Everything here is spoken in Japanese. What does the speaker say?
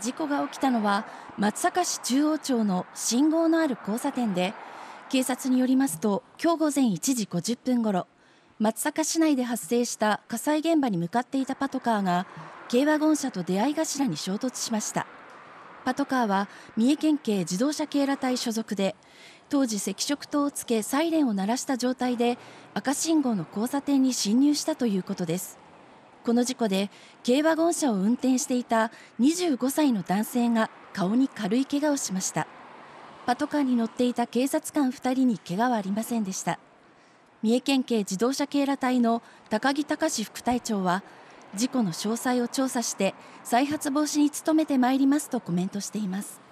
事故が起きたのは松阪市中央町の信号のある交差点で警察によりますと今日午前1時50分ごろ松阪市内で発生した火災現場に向かっていたパトカーが軽ワゴン車と出会い頭に衝突しましたパトカーは三重県警自動車警ら隊所属で当時赤色灯をつけサイレンを鳴らした状態で赤信号の交差点に進入したということですこの事故で軽ワゴン車を運転していた25歳の男性が顔に軽い怪我をしましたパトカーに乗っていた警察官2人に怪我はありませんでした三重県警自動車警ら隊の高木隆副隊長は事故の詳細を調査して再発防止に努めてまいりますとコメントしています